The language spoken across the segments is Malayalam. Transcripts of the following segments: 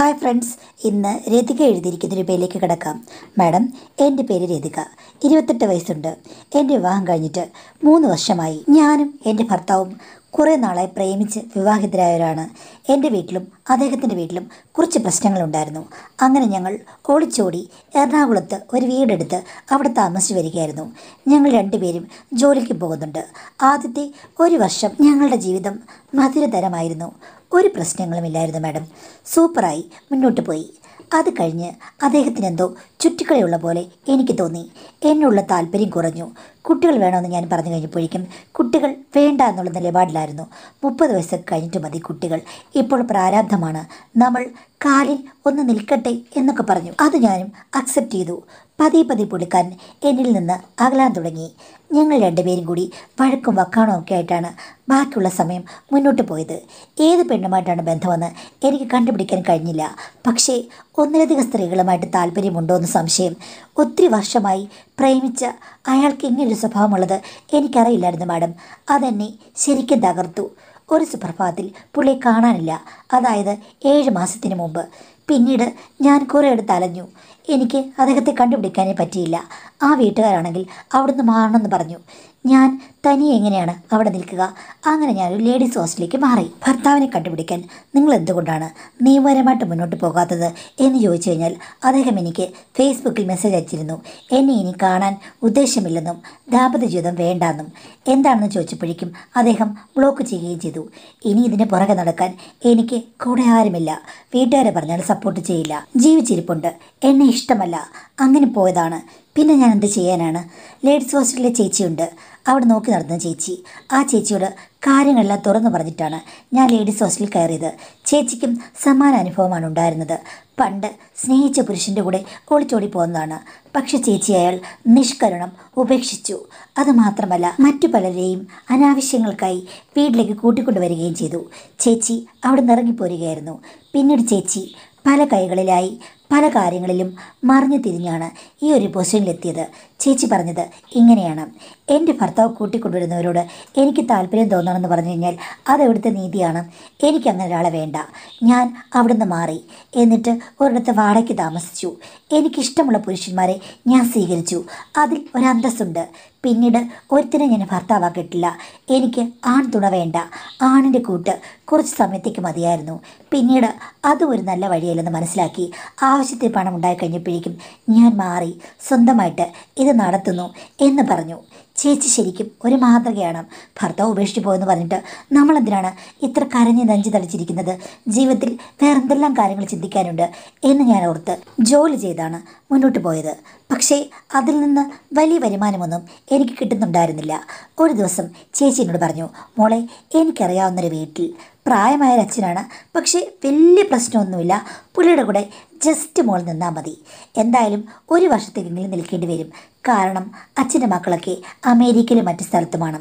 ഹായ് ഫ്രണ്ട്സ് ഇന്ന് രതിക എഴുതിയിരിക്കുന്ന ഒരു പേരിലേക്ക് കിടക്കാം മാഡം എൻ്റെ പേര് രതിക ഇരുപത്തെട്ട് വയസ്സുണ്ട് എൻ്റെ വിവാഹം കഴിഞ്ഞിട്ട് മൂന്ന് വർഷമായി ഞാനും എൻ്റെ ഭർത്താവും കുറേ നാളെ പ്രേമിച്ച് വിവാഹിതരായവരാണ് എൻ്റെ വീട്ടിലും അദ്ദേഹത്തിൻ്റെ വീട്ടിലും കുറച്ച് പ്രശ്നങ്ങളുണ്ടായിരുന്നു അങ്ങനെ ഞങ്ങൾ ഒളിച്ചോടി എറണാകുളത്ത് ഒരു വീടെടുത്ത് അവിടെ താമസിച്ച് വരികയായിരുന്നു ഞങ്ങൾ രണ്ടുപേരും ജോലിക്ക് പോകുന്നുണ്ട് ആദ്യത്തെ ഒരു വർഷം ഞങ്ങളുടെ ജീവിതം മധുരതരമായിരുന്നു ഒരു പ്രശ്നങ്ങളുമില്ലായിരുന്നു മാഡം സൂപ്പറായി മുന്നോട്ട് പോയി അത് കഴിഞ്ഞ് അദ്ദേഹത്തിനെന്തോ ചുറ്റിക്കളയുള്ള പോലെ എനിക്ക് തോന്നി എന്നുള്ള താല്പര്യം കുറഞ്ഞു കുട്ടികൾ വേണമെന്ന് ഞാൻ പറഞ്ഞു കഴിഞ്ഞപ്പോഴേക്കും കുട്ടികൾ വേണ്ട എന്നുള്ള നിലപാടിലായിരുന്നു മുപ്പത് വയസ്സ് കഴിഞ്ഞിട്ട് മതി കുട്ടികൾ ഇപ്പോൾ പ്രാരാബ്ധമാണ് നമ്മൾ കാലിൽ ഒന്ന് നിൽക്കട്ടെ എന്നൊക്കെ പറഞ്ഞു അത് ഞാനും അക്സെപ്റ്റ് ചെയ്തു പതിയെ പതി പുള്ളിക്കാരൻ എന്നിൽ നിന്ന് അകലാൻ തുടങ്ങി ഞങ്ങൾ രണ്ടുപേരും കൂടി വഴക്കും വക്കാണോ ഒക്കെ ആയിട്ടാണ് ബാക്കിയുള്ള സമയം മുന്നോട്ട് പോയത് ഏത് പെണ്ണുമായിട്ടാണ് ബന്ധമെന്ന് എനിക്ക് കണ്ടുപിടിക്കാൻ കഴിഞ്ഞില്ല പക്ഷേ ഒന്നിലധികം സ്ത്രീകളുമായിട്ട് താല്പര്യമുണ്ടോ എന്ന് സംശയം ഒത്തിരി വർഷമായി പ്രേമിച്ച അയാൾക്ക് ഇങ്ങനെ ഒരു സ്വഭാവമുള്ളത് എനിക്കറിയില്ലായിരുന്നു മാഡം അതെന്നെ ശരിക്കും തകർത്തു ഒരു സുപ്രഭാതത്തിൽ പുള്ളിയെ കാണാനില്ല അതായത് ഏഴ് മാസത്തിന് മുമ്പ് പിന്നീട് ഞാൻ കുറേ എടുത്ത് അലഞ്ഞു എനിക്ക് അദ്ദേഹത്തെ കണ്ടുപിടിക്കാനേ പറ്റിയില്ല ആ വീട്ടുകാരാണെങ്കിൽ അവിടുന്ന് മാറണമെന്ന് പറഞ്ഞു ഞാൻ തനി എങ്ങനെയാണ് അവിടെ നിൽക്കുക അങ്ങനെ ഞാനൊരു ലേഡീസ് ഹോസ്റ്റലിലേക്ക് മാറി ഭർത്താവിനെ കണ്ടുപിടിക്കാൻ നിങ്ങൾ എന്തുകൊണ്ടാണ് നിയമപരമായിട്ട് മുന്നോട്ട് പോകാത്തത് എന്ന് ചോദിച്ചു കഴിഞ്ഞാൽ അദ്ദേഹം എനിക്ക് ഫേസ്ബുക്കിൽ മെസ്സേജ് അയച്ചിരുന്നു എന്നെ ഇനി കാണാൻ ഉദ്ദേശമില്ലെന്നും ദാമ്പത്യ ജീവിതം വേണ്ടെന്നും എന്താണെന്ന് ചോദിച്ചപ്പോഴേക്കും അദ്ദേഹം ബ്ലോക്ക് ചെയ്യുകയും ചെയ്തു ഇനി ഇതിന് പുറകെ നടക്കാൻ എനിക്ക് കൂടെ ആരുമില്ല വീട്ടുകാരെ പറഞ്ഞാൽ സപ്പോർട്ട് ചെയ്യില്ല ജീവിച്ചിരിപ്പുണ്ട് എന്നെ ഇഷ്ടമല്ല അങ്ങനെ പോയതാണ് പിന്നെ ഞാൻ എന്ത് ചെയ്യാനാണ് ലേഡീസ് ഹോസ്റ്റലിലെ ചേച്ചിയുണ്ട് അവിടെ നോക്കി നടന്ന ചേച്ചി ആ ചേച്ചിയോട് കാര്യങ്ങളെല്ലാം തുറന്നു പറഞ്ഞിട്ടാണ് ഞാൻ ലേഡീസ് ഹോസ്റ്റലിൽ കയറിയത് ചേച്ചിക്കും സമാന അനുഭവമാണ് ഉണ്ടായിരുന്നത് പണ്ട് സ്നേഹിച്ച പുരുഷൻ്റെ കൂടെ ഒളിച്ചോടി പോകുന്നതാണ് പക്ഷെ ചേച്ചി അയാൾ നിഷ്കരണം ഉപേക്ഷിച്ചു അതുമാത്രമല്ല മറ്റു പലരെയും അനാവശ്യങ്ങൾക്കായി വീട്ടിലേക്ക് കൂട്ടിക്കൊണ്ടുവരികയും ചെയ്തു ചേച്ചി അവിടെ നിറങ്ങിപ്പോരുകയായിരുന്നു പിന്നീട് ചേച്ചി പല കൈകളിലായി പല കാര്യങ്ങളിലും മറിഞ്ഞു തിരിഞ്ഞാണ് ഈ ഒരു പൊസിഷനിലെത്തിയത് ചേച്ചി പറഞ്ഞത് ഇങ്ങനെയാണ് എൻ്റെ ഭർത്താവ് കൂട്ടിക്കൊണ്ടുവരുന്നവരോട് എനിക്ക് താല്പര്യം തോന്നണമെന്ന് പറഞ്ഞു കഴിഞ്ഞാൽ അതെവിടുത്തെ നീതിയാണ് എനിക്കങ്ങനെ ഒരാളെ വേണ്ട ഞാൻ അവിടുന്ന് മാറി എന്നിട്ട് ഒരിടത്ത് വാടകയ്ക്ക് താമസിച്ചു എനിക്കിഷ്ടമുള്ള പുരുഷന്മാരെ ഞാൻ സ്വീകരിച്ചു അതിൽ ഒരന്തസ്സുണ്ട് പിന്നീട് ഒരുത്തിനെ ഞാൻ ഭർത്താവാക്കിയിട്ടില്ല എനിക്ക് ആൺ തുണ വേണ്ട ആണിൻ്റെ കൂട്ട് കുറച്ച് സമയത്തേക്ക് മതിയായിരുന്നു പിന്നീട് അതും ഒരു നല്ല വഴിയല്ലെന്ന് മനസ്സിലാക്കി ആവശ്യത്തിന് പണം ഉണ്ടായി ഞാൻ മാറി സ്വന്തമായിട്ട് ഇത് ഇത് നടത്തുന്നു എന്ന് പറഞ്ഞു ചേച്ചി ശരിക്കും ഒരു മാതൃകയാണ് ഭർത്താവ് ഉപേക്ഷിച്ചു പോയെന്ന് പറഞ്ഞിട്ട് നമ്മളെന്തിനാണ് ഇത്ര കരഞ്ഞ് നഞ്ചു തളിച്ചിരിക്കുന്നത് ജീവിതത്തിൽ വേറെന്തെല്ലാം കാര്യങ്ങൾ ചിന്തിക്കാനുണ്ട് എന്ന് ഞാൻ ഓർത്ത് ജോലി ചെയ്താണ് മുന്നോട്ട് പോയത് പക്ഷേ അതിൽ നിന്ന് വലിയ വരുമാനമൊന്നും എനിക്ക് കിട്ടുന്നുണ്ടായിരുന്നില്ല ഒരു ദിവസം ചേച്ചി എന്നോട് പറഞ്ഞു മോളെ എനിക്കറിയാവുന്നൊരു വീട്ടിൽ പ്രായമായ അച്ഛനാണ് പക്ഷേ വലിയ പ്രശ്നമൊന്നുമില്ല പുള്ളിയുടെ കൂടെ ജസ്റ്റ് മോൾ നിന്നാൽ മതി എന്തായാലും ഒരു വർഷത്തേക്കെങ്കിലും നിൽക്കേണ്ടി വരും കാരണം അച്ഛൻ്റെ മക്കളൊക്കെ അമേരിക്കയിലും മറ്റു സ്ഥലത്തുമാണ്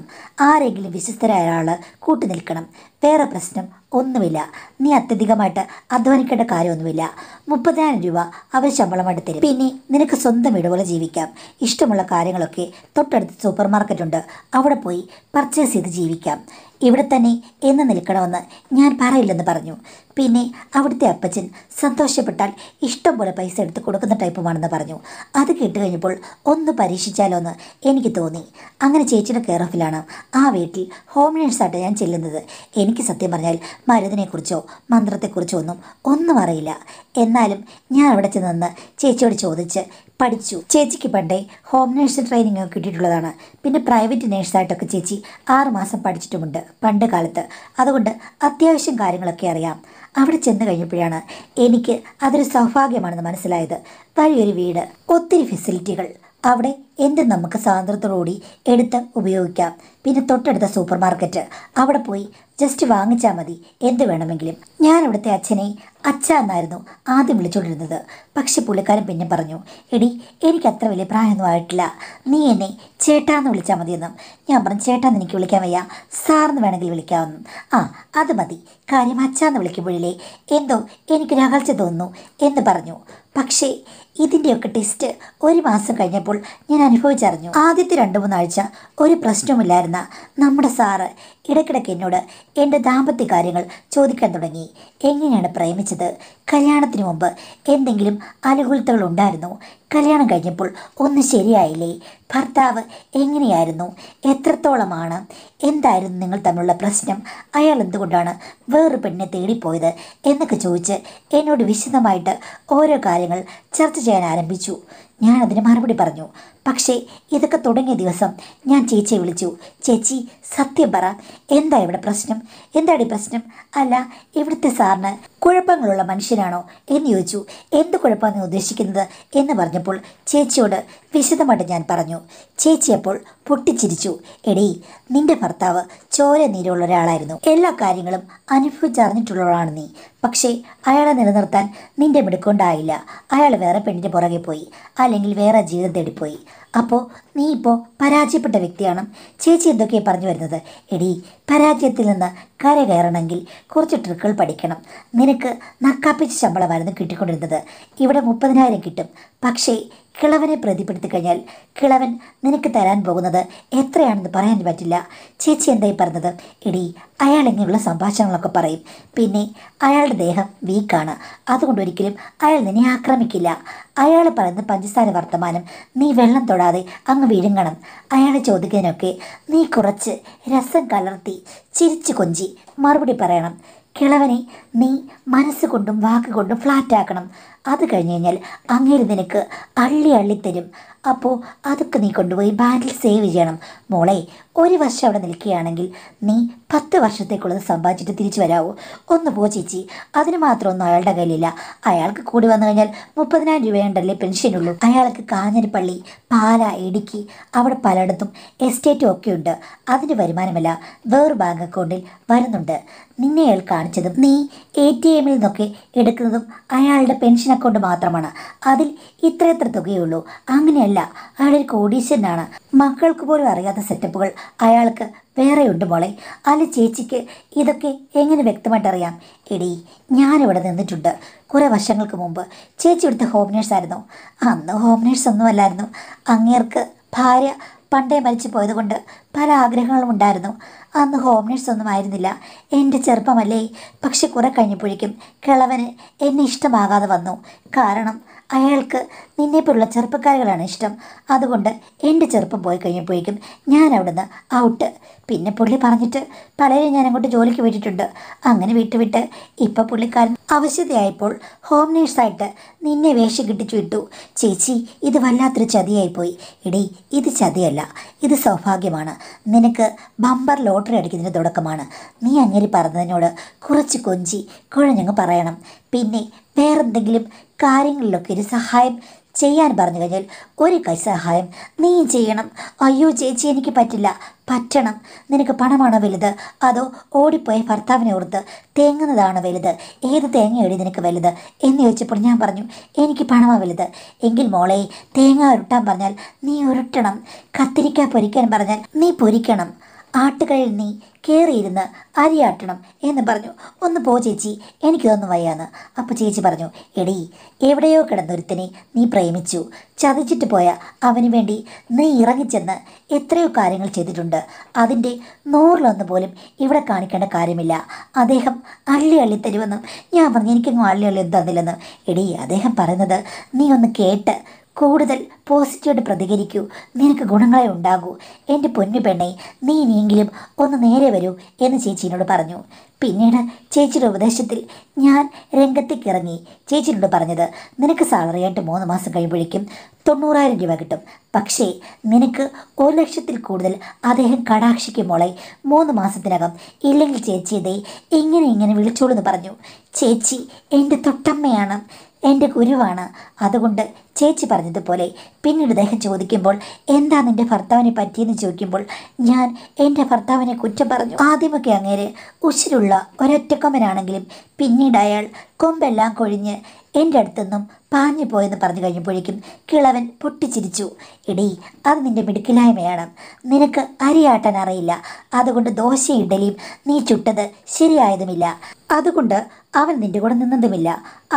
ആരെങ്കിലും വിശ്വസ്തരായ ഒരാൾ കൂട്ടുനിൽക്കണം വേറെ പ്രശ്നം ഒന്നുമില്ല നീ അത്യധികമായിട്ട് അധ്വാനിക്കേണ്ട കാര്യമൊന്നുമില്ല മുപ്പതിനായിരം രൂപ അവർ ശമ്പളം തരും പിന്നെ നിനക്ക് സ്വന്തം ഇടപോലെ ജീവിക്കാം ഇഷ്ടമുള്ള കാര്യങ്ങളൊക്കെ തൊട്ടടുത്ത് സൂപ്പർ മാർക്കറ്റ് ഉണ്ട് അവിടെ പോയി പർച്ചേസ് ചെയ്ത് ജീവിക്കാം ഇവിടെ തന്നെ എന്ന് നിൽക്കണമെന്ന് ഞാൻ പറയില്ലെന്ന് പറഞ്ഞു പിന്നെ അവിടുത്തെ അപ്പച്ചൻ സന്തോഷപ്പെട്ടാൽ ഇഷ്ടം പോലെ പൈസ എടുത്ത് കൊടുക്കുന്ന ടൈപ്പുമാണെന്ന് പറഞ്ഞു അത് കേട്ട് കഴിഞ്ഞപ്പോൾ ഒന്ന് പരീക്ഷിച്ചാലോ എന്ന് എനിക്ക് തോന്നി അങ്ങനെ ചേച്ചിയുടെ കെയർ ഓഫിലാണ് ആ വീട്ടിൽ ഹോം നേഴ്സായിട്ട് ഞാൻ ചെല്ലുന്നത് എനിക്ക് സത്യം പറഞ്ഞാൽ മരുതിനെക്കുറിച്ചോ മന്ത്രത്തെക്കുറിച്ചോ ഒന്നും ഒന്നും അറിയില്ല എന്നാലും ഞാൻ അവിടെ ചെന്ന് ചേച്ചിയോട് ചോദിച്ച് പഠിച്ചു ചേച്ചിക്ക് പണ്ടേ ഹോം നേഴ്സ് ട്രെയിനിങ് ഒക്കെ കിട്ടിയിട്ടുള്ളതാണ് പിന്നെ പ്രൈവറ്റ് നേഴ്സായിട്ടൊക്കെ ചേച്ചി ആറുമാസം പഠിച്ചിട്ടുമുണ്ട് പണ്ട് കാലത്ത് അതുകൊണ്ട് അത്യാവശ്യം കാര്യങ്ങളൊക്കെ അറിയാം അവിടെ ചെന്ന് കഴിഞ്ഞപ്പോഴാണ് എനിക്ക് അതൊരു സൗഭാഗ്യമാണെന്ന് മനസ്സിലായത് വഴിയൊരു വീട് ഒത്തിരി ഫെസിലിറ്റികൾ അവിടെ എന്ത് നമുക്ക് സ്വാതന്ത്ര്യത്തോടുകൂടി എടുത്ത് ഉപയോഗിക്കാം പിന്നെ തൊട്ടടുത്ത സൂപ്പർ മാർക്കറ്റ് അവിടെ പോയി ജസ്റ്റ് വാങ്ങിച്ചാൽ മതി എന്ത് വേണമെങ്കിലും ഞാൻ അവിടുത്തെ അച്ഛനെ അച്ഛ എന്നായിരുന്നു ആദ്യം വിളിച്ചുകൊണ്ടിരുന്നത് പക്ഷെ പുള്ളിക്കാരൻ പിന്നെ പറഞ്ഞു എടി എനിക്ക് അത്ര വലിയ പ്രായമൊന്നും ആയിട്ടില്ല നീ എന്നെ ചേട്ടാ എന്ന് വിളിച്ചാൽ മതിയെന്നും ഞാൻ പറഞ്ഞു ചേട്ടാ എന്ന് എനിക്ക് വിളിക്കാൻ വയ്യ സാറെന്ന് വേണമെങ്കിൽ വിളിക്കാമെന്നും ആ അത് മതി കാര്യം അച്ഛ എന്ന് വിളിക്കുമ്പോഴില്ലേ എന്തോ എനിക്കൊരു അകൽച്ച തോന്നുന്നു എന്ന് പറഞ്ഞു പക്ഷേ ഇതിൻ്റെയൊക്കെ ടെസ്റ്റ് ഒരു മാസം കഴിഞ്ഞപ്പോൾ ഞാൻ അനുഭവിച്ചറിഞ്ഞു ആദ്യത്തെ രണ്ട് മൂന്നാഴ്ച ഒരു പ്രശ്നമില്ലായിരുന്ന നമ്മുടെ സാറ് ഇടയ്ക്കിടയ്ക്ക് എന്നോട് എൻ്റെ ദാമ്പത്യ കാര്യങ്ങൾ ചോദിക്കാൻ തുടങ്ങി എങ്ങനെയാണ് പ്രേമിച്ചത് കല്യാണത്തിന് മുമ്പ് എന്തെങ്കിലും അനുകൂലതകൾ ഉണ്ടായിരുന്നു കല്യാണം കഴിഞ്ഞപ്പോൾ ഒന്നും ശരിയായില്ലേ ഭർത്താവ് എങ്ങനെയായിരുന്നു എത്രത്തോളമാണ് എന്തായിരുന്നു നിങ്ങൾ തമ്മിലുള്ള പ്രശ്നം അയാൾ എന്തുകൊണ്ടാണ് വേറൊരു പെണ്ണിനെ തേടിപ്പോയത് എന്നൊക്കെ ചോദിച്ച് എന്നോട് വിശദമായിട്ട് ഓരോ കാര്യങ്ങൾ ചർച്ച ചെയ്യാൻ ആരംഭിച്ചു ഞാൻ അതിന് മറുപടി പറഞ്ഞു പക്ഷേ ഇതൊക്കെ തുടങ്ങിയ ദിവസം ഞാൻ ചേച്ചിയെ വിളിച്ചു ചേച്ചി സത്യം പറ എന്താ ഇവിടെ പ്രശ്നം എന്താടി പ്രശ്നം അല്ല ഇവിടുത്തെ സാറിന് കുഴപ്പങ്ങളുള്ള മനുഷ്യനാണോ എന്ന് ചോദിച്ചു എന്ത് കുഴപ്പമാണ് നീ ഉദ്ദേശിക്കുന്നത് എന്ന് പറഞ്ഞപ്പോൾ ചേച്ചിയോട് വിശദമായിട്ട് ഞാൻ പറഞ്ഞു ചേച്ചി അപ്പോൾ പൊട്ടിച്ചിരിച്ചു എടീ നിന്റെ ഭർത്താവ് ചോര നീരുള്ള ഒരാളായിരുന്നു എല്ലാ കാര്യങ്ങളും അനുഭവിച്ചറിഞ്ഞിട്ടുള്ളവളാണ് നീ പക്ഷേ അയാളെ നിലനിർത്താൻ നിന്റെ മിടുക്കൊണ്ടായില്ല അയാൾ വേറെ പെണ്ണിൻ്റെ പുറകെ പോയി അല്ലെങ്കിൽ വേറെ ജീവിതം തേടിപ്പോയി അപ്പോൾ നീ ഇപ്പോൾ പരാജയപ്പെട്ട വ്യക്തിയാണ് ചേച്ചി എന്തൊക്കെയാണ് പറഞ്ഞു വരുന്നത് എടി പരാജയത്തിൽ നിന്ന് കര കയറണമെങ്കിൽ കുറച്ച് ട്രിക്കുകൾ പഠിക്കണം നിനക്ക് നക്കാപ്പിച്ച് ശമ്പളമായിരുന്നു കിട്ടിക്കൊണ്ടിരുന്നത് ഇവിടെ മുപ്പതിനായിരം കിട്ടും പക്ഷേ കിളവനെ പ്രതിപ്പെടുത്തി കഴിഞ്ഞാൽ കിളവൻ നിനക്ക് തരാൻ പോകുന്നത് എത്രയാണെന്ന് പറയാൻ പറ്റില്ല ചേച്ചി എന്തായി പറഞ്ഞത് ഇടി അയാൾ ഇങ്ങനെയുള്ള സംഭാഷണങ്ങളൊക്കെ പറയും പിന്നെ അയാളുടെ ദേഹം വീക്കാണ് അതുകൊണ്ട് ഒരിക്കലും അയാൾ നിന്നെ ആക്രമിക്കില്ല അയാൾ പറയുന്ന പഞ്ചസാര വർത്തമാനം നീ വെള്ളം തൊടാതെ അങ്ങ് വിഴുങ്ങണം അയാൾ ചോദിക്കാനൊക്കെ നീ കുറച്ച് രസം കലർത്തി ചിരിച്ചു കൊഞ്ചി മറുപടി പറയണം കിളവനെ നീ മനസ്സുകൊണ്ടും വാക്കുകൊണ്ടും ഫ്ലാറ്റാക്കണം അത് കഴിഞ്ഞ് കഴിഞ്ഞാൽ അങ്ങേര് നിനക്ക് അള്ളി അള്ളി തരും അപ്പോൾ അതൊക്കെ നീ കൊണ്ടുപോയി ബാങ്കിൽ സേവ് ചെയ്യണം മോളെ ഒരു വർഷം അവിടെ നിൽക്കുകയാണെങ്കിൽ നീ പത്ത് വർഷത്തേക്കുള്ളത് സമ്പാദിച്ചിട്ട് തിരിച്ചു വരാവോ ഒന്ന് പോ ചേച്ചി അതിന് മാത്രമൊന്നും അയാളുടെ കയ്യിലില്ല അയാൾക്ക് കൂടി വന്നു കഴിഞ്ഞാൽ മുപ്പതിനായിരം രൂപയുണ്ടല്ലേ പെൻഷനുള്ളൂ അയാൾക്ക് കാഞ്ഞിരപ്പള്ളി പാല ഇടുക്കി അവിടെ പലയിടത്തും എസ്റ്റേറ്റും ഒക്കെ ഉണ്ട് അതിൻ്റെ വരുമാനമല്ല വേറൊരു ബാങ്ക് അക്കൗണ്ടിൽ വരുന്നുണ്ട് നിന്നെ അയാൾ കാണിച്ചതും നീ എ ടി എമ്മിൽ നിന്നൊക്കെ എടുക്കുന്നതും അയാളുടെ പെൻഷൻ കൊണ്ട് മാത്രമാണ് അതിൽ ഇത്ര എത്ര തുകയുള്ളൂ അങ്ങനെയല്ല അയാളൊരു കോടീശ്വരനാണ് മക്കൾക്ക് പോലും അറിയാത്ത സെറ്റപ്പുകൾ അയാൾക്ക് വേറെയുണ്ട് മോളെ അല്ല ചേച്ചിക്ക് ഇതൊക്കെ എങ്ങനെ വ്യക്തമായിട്ട് അറിയാം എടി ഞാനിവിടെ നിന്നിട്ടുണ്ട് കുറേ വർഷങ്ങൾക്ക് മുമ്പ് ചേച്ചി ഇവിടുത്തെ ഹോം നേഴ്സായിരുന്നു അന്ന് ഹോം നേഴ്സ് ഒന്നുമല്ലായിരുന്നു അങ്ങേർക്ക് ഭാര്യ പണ്ടേ മരിച്ചു പോയതുകൊണ്ട് പല ആഗ്രഹങ്ങളും ഉണ്ടായിരുന്നു അന്ന് ഹോം നേഴ്സ് ഒന്നും ആയിരുന്നില്ല എൻ്റെ ചെറുപ്പമല്ലേ പക്ഷെ കുറെ കഴിഞ്ഞപ്പോഴേക്കും കിളവന് എന്നെ ഇഷ്ടമാകാതെ വന്നു കാരണം അയാൾക്ക് നിന്നെപ്പോലുള്ള ചെറുപ്പക്കാരുകളാണ് ഇഷ്ടം അതുകൊണ്ട് എൻ്റെ ചെറുപ്പം പോയി കഴിഞ്ഞപ്പോഴേക്കും ഞാൻ അവിടുന്ന് ഔട്ട് പിന്നെ പുള്ളി പറഞ്ഞിട്ട് പലരെയും ഞാൻ അങ്ങോട്ട് ജോലിക്ക് വിട്ടിട്ടുണ്ട് അങ്ങനെ വിട്ടുവിട്ട് ഇപ്പം പുള്ളിക്കാരൻ അവശ്യതയായപ്പോൾ ഹോം നേഴ്സായിട്ട് നിന്നെ വേഷം കിട്ടിച്ചു വിട്ടു ചേച്ചി ഇത് വല്ലാത്തൊരു ചതിയായിപ്പോയി ഇടി ഇത് ചതിയല്ല ഇത് സൗഭാഗ്യമാണ് നിനക്ക് ബമ്പർ ലോട്ടറി അടിക്കുന്നതിൻ്റെ തുടക്കമാണ് നീ അങ്ങനെ പറഞ്ഞതിനോട് കുറച്ച് കൊഞ്ചി കുഴഞ്ഞങ്ങ് പറയണം പിന്നെ വേറെന്തെങ്കിലും കാര്യങ്ങളിലൊക്കെ ഒരു സഹായം ചെയ്യാൻ പറഞ്ഞു കഴിഞ്ഞാൽ ഒരു കൈസഹായം നീ ചെയ്യണം അയ്യോ ചേച്ചി എനിക്ക് പറ്റില്ല പറ്റണം നിനക്ക് പണമാണോ വലുത് അതോ ഓടിപ്പോയ ഭർത്താവിനെ ഓർത്ത് തേങ്ങുന്നതാണോ വലുത് ഏത് തേങ്ങയോടി നിനക്ക് വലുത് എന്ന് ചോദിച്ചപ്പോൾ ഞാൻ പറഞ്ഞു എനിക്ക് പണമാണ് വലുത് എങ്കിൽ മോളെ തേങ്ങ ഉരുട്ടാൻ പറഞ്ഞാൽ നീ ഉരുട്ടണം കത്തിരിക്ക പൊരിക്കാൻ പറഞ്ഞാൽ നീ പൊരിക്കണം ആട്ടുകളിൽ നീ കയറിയിരുന്ന് അരിയാട്ടണം എന്ന് പറഞ്ഞു ഒന്ന് പോ ചേച്ചി എനിക്കിതൊന്നും വയ്യാന്ന് അപ്പോൾ ചേച്ചി പറഞ്ഞു എടി എവിടെയോ കിടന്നൊരുത്തിനെ നീ പ്രേമിച്ചു ചതിച്ചിട്ട് പോയ അവന് വേണ്ടി നീ ഇറങ്ങിച്ചെന്ന് എത്രയോ കാര്യങ്ങൾ ചെയ്തിട്ടുണ്ട് അതിൻ്റെ നൂറിലൊന്ന് പോലും ഇവിടെ കാണിക്കേണ്ട കാര്യമില്ല അദ്ദേഹം അള്ളി അള്ളി തരുമെന്നും ഞാൻ പറഞ്ഞു എനിക്കങ്ങ് അള്ളി അള്ളി തന്നില്ലെന്നും എടീ അദ്ദേഹം പറയുന്നത് നീ ഒന്ന് കേട്ട് കൂടുതൽ പോസിറ്റീവായിട്ട് പ്രതികരിക്കൂ നിനക്ക് ഗുണങ്ങളെ ഉണ്ടാകൂ എൻ്റെ പൊന്നു പെണ്ണെ നീ ഇനിയെങ്കിലും ഒന്ന് നേരെ വരൂ എന്ന് ചേച്ചിയോട് പറഞ്ഞു പിന്നീട് ചേച്ചിയുടെ ഉപദേശത്തിൽ ഞാൻ രംഗത്തേക്ക് ഇറങ്ങി ചേച്ചിയോട് പറഞ്ഞത് നിനക്ക് സാലറി ആയിട്ട് മൂന്ന് മാസം കഴിയുമ്പോഴേക്കും തൊണ്ണൂറായിരം രൂപ കിട്ടും പക്ഷേ നിനക്ക് ഒരു ലക്ഷത്തിൽ കൂടുതൽ അദ്ദേഹം കടാക്ഷിക്കും മോളെ മൂന്ന് മാസത്തിനകം ഇല്ലെങ്കിൽ ചേച്ചിയതേ ഇങ്ങനെ ഇങ്ങനെ വിളിച്ചോളൂ എന്ന് പറഞ്ഞു ചേച്ചി എൻ്റെ തൊട്ടമ്മയാണ് എൻ്റെ ഗുരുവാണ് അതുകൊണ്ട് ചേച്ചി പറഞ്ഞതുപോലെ പിന്നീട് അദ്ദേഹം ചോദിക്കുമ്പോൾ എന്താ നിന്റെ ഭർത്താവിനെ പറ്റിയെന്ന് ചോദിക്കുമ്പോൾ ഞാൻ എൻ്റെ ഭർത്താവിനെ കുറ്റം പറഞ്ഞു ആദ്യമൊക്കെ അങ്ങേര് ഉശിരുള്ള ഒരൊറ്റക്കൊമ്പനാണെങ്കിലും പിന്നീട് അയാൾ കൊമ്പെല്ലാം കൊഴിഞ്ഞ് എൻ്റെ അടുത്തുനിന്നും പാഞ്ഞു പോയെന്ന് പറഞ്ഞു കഴിഞ്ഞപ്പോഴേക്കും കിളവൻ പൊട്ടിച്ചിരിച്ചു ഇടി അത് നിൻ്റെ മിടുക്കിലായ്മയാണ് നിനക്ക് അരിയാട്ടാൻ അറിയില്ല അതുകൊണ്ട് ദോശയും ഇഡലിയും നീ ചുട്ടത് ശരിയായതുമില്ല അതുകൊണ്ട് അവൻ നിൻ്റെ കൂടെ നിന്നതുമില്ല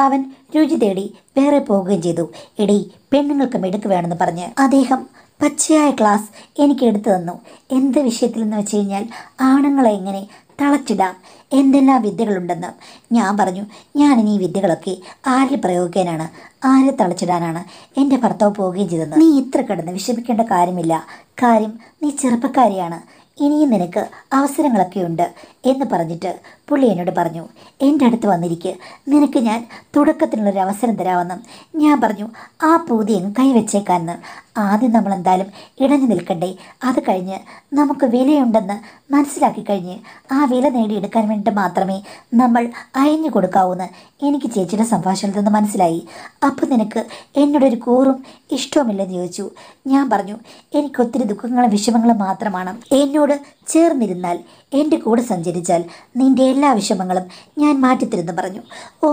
അവൻ രുചി തേടി വേറെ പോവുകയും ചെയ്തു എടി പെണ്ണുങ്ങൾക്ക് മെടുക്ക് വേണമെന്ന് പറഞ്ഞ് അദ്ദേഹം പച്ചയായ ക്ലാസ് എനിക്ക് എടുത്തു തന്നു എന്ത് വിഷയത്തിലെന്ന് വെച്ച് കഴിഞ്ഞാൽ ആണുങ്ങളെ എങ്ങനെ തളച്ചിടാം എന്തെല്ലാം വിദ്യകളുണ്ടെന്ന് ഞാൻ പറഞ്ഞു ഞാൻ ഇനി ഈ വിദ്യകളൊക്കെ ആരിൽ പ്രയോഗിക്കാനാണ് ആരെ തളച്ചിടാനാണ് എൻ്റെ ഭർത്താവ് പോവുകയും ചെയ്തത് നീ ഇത്ര കിടന്ന് വിഷമിക്കേണ്ട കാര്യമില്ല കാര്യം നീ ചെറുപ്പക്കാരിയാണ് ഇനിയും നിനക്ക് അവസരങ്ങളൊക്കെ ഉണ്ട് എന്ന് പറഞ്ഞിട്ട് പുള്ളി എന്നോട് പറഞ്ഞു എൻ്റെ അടുത്ത് വന്നിരിക്കെ നിനക്ക് ഞാൻ തുടക്കത്തിനുള്ളൊരു അവസരം തരാമെന്നും ഞാൻ പറഞ്ഞു ആ പൂതി അങ്ങ് കൈവച്ചേക്കാമെന്ന് ആദ്യം നമ്മൾ എന്തായാലും ഇടഞ്ഞു നിൽക്കണ്ടേ അത് കഴിഞ്ഞ് നമുക്ക് വിലയുണ്ടെന്ന് മനസ്സിലാക്കി കഴിഞ്ഞ് ആ വില നേടിയെടുക്കാൻ വേണ്ടി മാത്രമേ നമ്മൾ അയഞ്ഞു കൊടുക്കാവൂന്ന് എനിക്ക് ചേച്ചിയുടെ സംഭാഷണത്തിൽ നിന്ന് മനസ്സിലായി അപ്പോൾ നിനക്ക് എന്നോടൊരു കൂറും ഇഷ്ടവുമില്ലെന്ന് ചോദിച്ചു ഞാൻ പറഞ്ഞു എനിക്ക് ഒത്തിരി ദുഃഖങ്ങളും വിഷമങ്ങളും മാത്രമാണ് എന്നോട് എന്നോട് ചേർന്നിരുന്നാൽ എൻ്റെ കൂടെ സഞ്ചരിച്ചാൽ നിൻ്റെ എല്ലാ വിഷമങ്ങളും ഞാൻ മാറ്റിത്തരുന്നു പറഞ്ഞു ഓ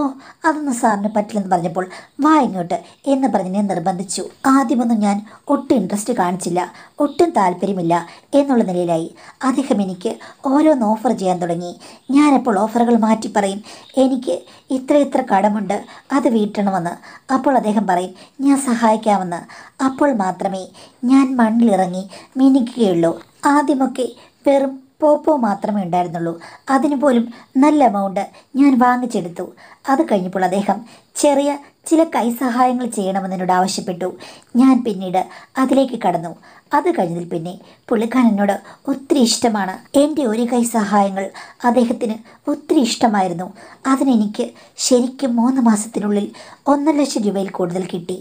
അതൊന്നും സാറിന് പറ്റില്ലെന്ന് പറഞ്ഞപ്പോൾ വാ ഇങ്ങോട്ട് എന്ന് പറഞ്ഞ് ഞാൻ നിർബന്ധിച്ചു ആദ്യമൊന്നും ഞാൻ ഒട്ടും ഇൻട്രസ്റ്റ് കാണിച്ചില്ല ഒട്ടും താല്പര്യമില്ല എന്നുള്ള നിലയിലായി അദ്ദേഹം എനിക്ക് ഓരോന്ന് ഓഫർ ചെയ്യാൻ തുടങ്ങി ഞാനപ്പോൾ ഓഫറുകൾ മാറ്റി പറയും എനിക്ക് ഇത്ര ഇത്ര കടമുണ്ട് അത് വീട്ടണമെന്ന് അപ്പോൾ അദ്ദേഹം പറയും ഞാൻ സഹായിക്കാമെന്ന് അപ്പോൾ മാത്രമേ ഞാൻ മണ്ണിലിറങ്ങി മിനിക്കുകയുള്ളൂ ആദ്യമൊക്കെ വെറും പോപ്പോ മാത്രമേ ഉണ്ടായിരുന്നുള്ളൂ അതിനു പോലും നല്ല എമൗണ്ട് ഞാൻ വാങ്ങിച്ചെടുത്തു അത് കഴിഞ്ഞപ്പോൾ അദ്ദേഹം ചെറിയ ചില കൈസഹായങ്ങൾ ചെയ്യണമെന്നതിനോട് ആവശ്യപ്പെട്ടു ഞാൻ പിന്നീട് അതിലേക്ക് കടന്നു അത് കഴിഞ്ഞതിൽ പിന്നെ പുള്ളിക്കാരനോട് ഒത്തിരി ഇഷ്ടമാണ് എൻ്റെ ഒരു കൈ സഹായങ്ങൾ അദ്ദേഹത്തിന് ഒത്തിരി ഇഷ്ടമായിരുന്നു അതിനെനിക്ക് ശരിക്കും മൂന്ന് മാസത്തിനുള്ളിൽ ഒന്നര ലക്ഷം രൂപയിൽ കൂടുതൽ കിട്ടി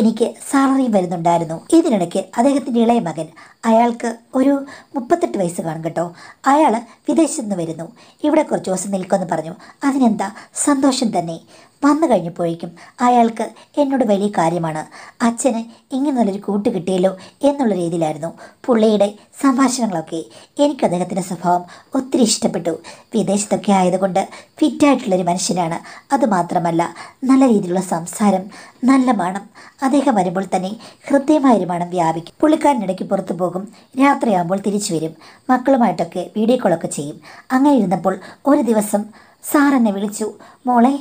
എനിക്ക് സാലറി വരുന്നുണ്ടായിരുന്നു ഇതിനിടയ്ക്ക് അദ്ദേഹത്തിൻ്റെ ഇളയ മകൻ അയാൾക്ക് ഒരു മുപ്പത്തെട്ട് വയസ്സ് കാണും കേട്ടോ അയാൾ വിദേശത്തു നിന്ന് വരുന്നു ഇവിടെ കുറച്ച് ദിവസം നിൽക്കുമെന്ന് പറഞ്ഞു അതിനെന്താ സന്തോഷം തന്നെ വന്നു കഴിഞ്ഞപ്പോഴേക്കും അയാൾക്ക് എന്നോട് വലിയ കാര്യമാണ് അച്ഛന് ഇങ്ങനെയുള്ളൊരു കൂട്ട് കിട്ടിയല്ലോ എന്നുള്ള രീതിയിലായിരുന്നു പുള്ളിയുടെ സംഭാഷണങ്ങളൊക്കെ എനിക്ക് അദ്ദേഹത്തിൻ്റെ സ്വഭാവം ഒത്തിരി ഇഷ്ടപ്പെട്ടു വിദേശത്തൊക്കെ ആയതുകൊണ്ട് ഫിറ്റായിട്ടുള്ളൊരു മനുഷ്യനാണ് അതുമാത്രമല്ല നല്ല രീതിയിലുള്ള സംസാരം നല്ല മണം അദ്ദേഹം വരുമ്പോൾ തന്നെ ഹൃദ്യമായൊരു മണം വ്യാപിക്കും പുള്ളിക്കാരനിടയ്ക്ക് പുറത്തു പോകും രാത്രിയാകുമ്പോൾ തിരിച്ചു വരും മക്കളുമായിട്ടൊക്കെ വീഡിയോ കോളൊക്കെ ചെയ്യും അങ്ങനെ ഇരുന്നപ്പോൾ ഒരു ദിവസം സാറെന്നെ വിളിച്ചു മോളെ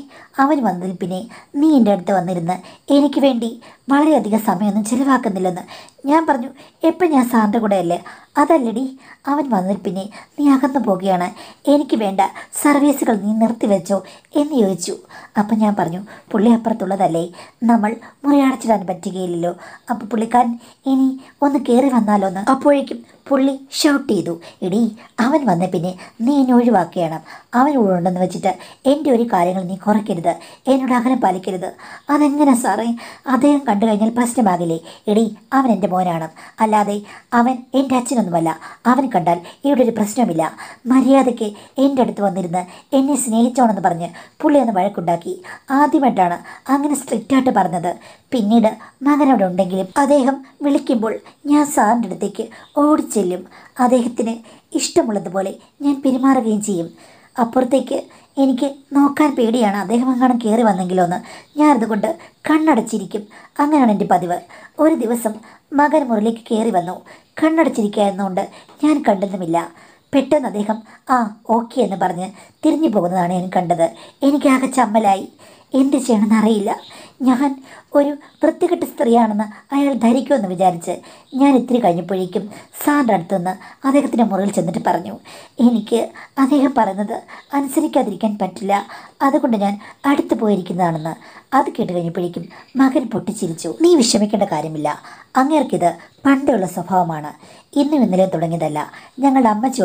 അവൻ വന്നതിൽ പിന്നെ നീ എൻ്റെ അടുത്ത് വന്നിരുന്ന് എനിക്ക് വേണ്ടി വളരെയധികം സമയമൊന്നും ചിലവാക്കുന്നില്ലെന്ന് ഞാൻ പറഞ്ഞു എപ്പോഴും ഞാൻ സാറിൻ്റെ കൂടെ അല്ലേ അതല്ലടി അവൻ വന്നതിൽ പിന്നെ നീ അകന്നു പോവുകയാണ് എനിക്ക് വേണ്ട സർവീസുകൾ നീ നിർത്തിവെച്ചോ എന്ന് ചോദിച്ചു അപ്പം ഞാൻ പറഞ്ഞു പുള്ളി അപ്പുറത്തുള്ളതല്ലേ നമ്മൾ മുറിയടച്ചിടാൻ പറ്റുകയില്ലല്ലോ അപ്പോൾ പുള്ളിക്കാരൻ ഇനി ഒന്ന് കയറി വന്നാലോ എന്ന് അപ്പോഴേക്കും പുള്ളി ഷൗട്ട് ചെയ്തു എടി അവൻ വന്ന പിന്നെ നീ എന്നെ ഒഴിവാക്കുകയാണ് അവൻ ഉണ്ടെന്ന് വെച്ചിട്ട് എൻ്റെ ഒരു കാര്യങ്ങൾ നീ കുറയ്ക്കരുത് എന്നോട് അകലം പാലിക്കരുത് അതെങ്ങനെ സാറേ അദ്ദേഹം കണ്ടു കഴിഞ്ഞാൽ പ്രശ്നമാകില്ലേ എടി അവൻ എൻ്റെ മോനാണ് അല്ലാതെ അവൻ എൻ്റെ അച്ഛനൊന്നുമല്ല അവൻ കണ്ടാൽ ഇവിടെ ഒരു പ്രശ്നമില്ല മര്യാദയ്ക്ക് എൻ്റെ അടുത്ത് വന്നിരുന്ന് എന്നെ സ്നേഹിച്ചോണെന്ന് പറഞ്ഞ് പുള്ളി ഒന്ന് വഴക്കുണ്ടാക്കി ആദ്യമായിട്ടാണ് അങ്ങനെ സ്ട്രിക്റ്റായിട്ട് പറഞ്ഞത് പിന്നീട് മകൻ അവിടെ ഉണ്ടെങ്കിലും അദ്ദേഹം വിളിക്കുമ്പോൾ ഞാൻ സാറിൻ്റെ അടുത്തേക്ക് ഓടിച്ചെല്ലും അദ്ദേഹത്തിന് ഇഷ്ടമുള്ളതുപോലെ ഞാൻ പെരുമാറുകയും ചെയ്യും അപ്പുറത്തേക്ക് എനിക്ക് നോക്കാൻ പേടിയാണ് അദ്ദേഹം എങ്ങാനും കയറി വന്നെങ്കിലോ എന്ന് ഞാൻ അതുകൊണ്ട് കണ്ണടച്ചിരിക്കും അങ്ങനെയാണ് എൻ്റെ പതിവ് ഒരു ദിവസം മകൻ മുറിലേക്ക് കയറി വന്നു കണ്ണടച്ചിരിക്കുകയെന്നുകൊണ്ട് ഞാൻ കണ്ടതുമില്ല പെട്ടെന്ന് അദ്ദേഹം ആ ഓക്കെ എന്ന് പറഞ്ഞ് തിരിഞ്ഞു പോകുന്നതാണ് ഞാൻ കണ്ടത് എനിക്കാകെ ചമ്മലായി എന്ത് ചെയ്യണമെന്നറിയില്ല ഞാൻ ഒരു വൃത്തികെട്ട സ്ത്രീയാണെന്ന് അയാൾ ധരിക്കുമെന്ന് വിചാരിച്ച് ഞാൻ ഇത്തിരി കഴിഞ്ഞപ്പോഴേക്കും സാറിൻ്റെ അടുത്തുനിന്ന് അദ്ദേഹത്തിൻ്റെ മുറിയിൽ ചെന്നിട്ട് പറഞ്ഞു എനിക്ക് അദ്ദേഹം പറയുന്നത് അനുസരിക്കാതിരിക്കാൻ പറ്റില്ല അതുകൊണ്ട് ഞാൻ അടുത്ത് പോയിരിക്കുന്നതാണെന്ന് അത് കേട്ട് കഴിഞ്ഞപ്പോഴേക്കും മകൻ പൊട്ടിച്ചിരിച്ചു നീ വിഷമിക്കേണ്ട കാര്യമില്ല അങ്ങേർക്കിത് പണ്ടുള്ള സ്വഭാവമാണ് ഇന്നും ഇന്നലെ തുടങ്ങിയതല്ല ഞങ്ങളുടെ അമ്മച്ചി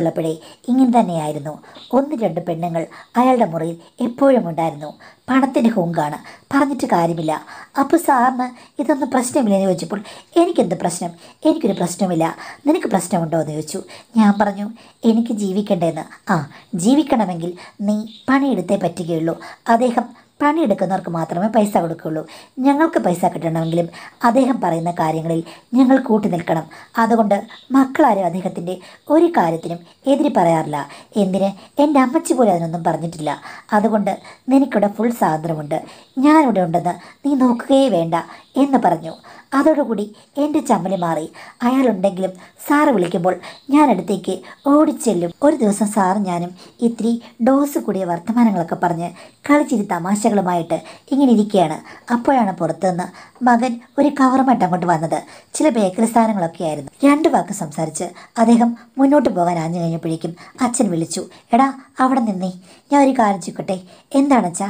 ഇങ്ങനെ തന്നെയായിരുന്നു ഒന്ന് രണ്ട് പെണ്ണുങ്ങൾ അയാളുടെ മുറിയിൽ എപ്പോഴും ഉണ്ടായിരുന്നു പണത്തിൻ്റെ ഹൂങ്കാണ് പറഞ്ഞിട്ട് കാര്യമില്ല പ്രശ്നമില്ല അപ്പോൾ സാറിന് ഇതൊന്നും എന്ന് ചോദിച്ചപ്പോൾ എനിക്കെന്ത് പ്രശ്നം എനിക്കൊരു പ്രശ്നമില്ല നിനക്ക് പ്രശ്നമുണ്ടോ എന്ന് ചോദിച്ചു ഞാൻ പറഞ്ഞു എനിക്ക് ജീവിക്കണ്ടേന്ന് ആ ജീവിക്കണമെങ്കിൽ നീ പണിയെടുത്തേ പറ്റുകയുള്ളൂ അദ്ദേഹം പണിയെടുക്കുന്നവർക്ക് മാത്രമേ പൈസ കൊടുക്കുകയുള്ളൂ ഞങ്ങൾക്ക് പൈസ കിട്ടണമെങ്കിലും അദ്ദേഹം പറയുന്ന കാര്യങ്ങളിൽ ഞങ്ങൾ കൂട്ടി നിൽക്കണം അതുകൊണ്ട് മക്കളാരും അദ്ദേഹത്തിൻ്റെ ഒരു കാര്യത്തിനും എതിരി പറയാറില്ല എന്തിന് എൻ്റെ അമ്മച്ചി പോലും അതിനൊന്നും പറഞ്ഞിട്ടില്ല അതുകൊണ്ട് നിനക്കിവിടെ ഫുൾ സ്വാതന്ത്ര്യമുണ്ട് ഞാനിവിടെ ഉണ്ടെന്ന് നീ നോക്കുകയേ വേണ്ട എന്ന് പറഞ്ഞു അതോടുകൂടി എൻ്റെ ചമ്മല് മാറി അയാളുണ്ടെങ്കിലും സാറ് വിളിക്കുമ്പോൾ ഞാൻ അടുത്തേക്ക് ഓടിച്ചെല്ലും ഒരു ദിവസം സാറും ഞാനും ഇത്തിരി ഡോസ് കൂടിയ വർത്തമാനങ്ങളൊക്കെ പറഞ്ഞ് കളിച്ചിരി തമാശകളുമായിട്ട് ഇങ്ങനെ ഇരിക്കുകയാണ് അപ്പോഴാണ് പുറത്തുനിന്ന് മകൻ ഒരു കവറുമായിട്ട് അങ്ങോട്ട് വന്നത് ചില ബേക്കറി സ്ഥാനങ്ങളൊക്കെ ആയിരുന്നു രണ്ട് വാക്ക് സംസാരിച്ച് അദ്ദേഹം മുന്നോട്ട് പോകാൻ ആഞ്ഞു കഴിഞ്ഞപ്പോഴേക്കും അച്ഛൻ വിളിച്ചു എടാ അവിടെ നിന്നേ ഞാൻ ഒരു കാര്യം ചോദിക്കട്ടെ എന്താണെച്ചാ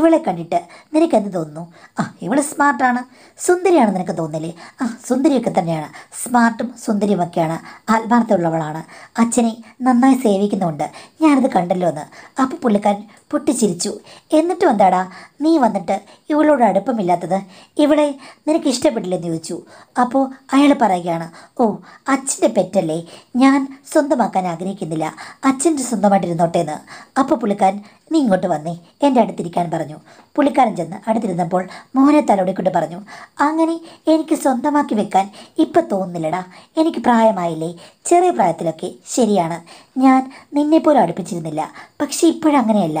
ഇവളെ കണ്ടിട്ട് നിനക്കെന്ത് തോന്നുന്നു ആ ഇവൾ സ്മാർട്ടാണ് സുന്ദരിയാണ് നിനക്ക് തോന്നില്ലേ ആ സുന്ദരിയൊക്കെ തന്നെയാണ് സ്മാർട്ടും സുന്ദരിയുമൊക്കെയാണ് ആത്മാർത്ഥമുള്ളവളാണ് അച്ഛനെ നന്നായി സേവിക്കുന്നുണ്ട് ഞാനത് കണ്ടല്ലോ എന്ന് അപ്പോൾ പുള്ളിക്കാരൻ പൊട്ടിച്ചിരിച്ചു എന്നിട്ടും എന്താടാ നീ വന്നിട്ട് ഇവളോട് അടുപ്പമില്ലാത്തത് ഇവളെ നിനക്ക് ഇഷ്ടപ്പെട്ടില്ലെന്ന് ചോദിച്ചു അപ്പോൾ അയാൾ പറയുകയാണ് ഓ അച്ഛൻ്റെ പെറ്റല്ലേ ഞാൻ സ്വന്തമാക്കാൻ ആഗ്രഹിക്കുന്നില്ല അച്ഛൻ്റെ സ്വന്തമായിട്ടിരുന്നോട്ടെ എന്ന് അപ്പോൾ പുള്ളിക്കാൻ നീ ഇങ്ങോട്ട് വന്നേ എൻ്റെ അടുത്തിരിക്കാൻ പറഞ്ഞു പുള്ളിക്കാരൻ ചെന്ന് അടുത്തിരുന്നപ്പോൾ മോനെ തലോടിക്കൊണ്ട് പറഞ്ഞു അങ്ങനെ എനിക്ക് സ്വന്തമാക്കി വെക്കാൻ ഇപ്പം തോന്നുന്നില്ലടാ എനിക്ക് പ്രായമായില്ലേ ചെറിയ പ്രായത്തിലൊക്കെ ശരിയാണ് ഞാൻ നിന്നെപ്പോലും അടുപ്പിച്ചിരുന്നില്ല പക്ഷേ ഇപ്പോഴങ്ങനെയല്ല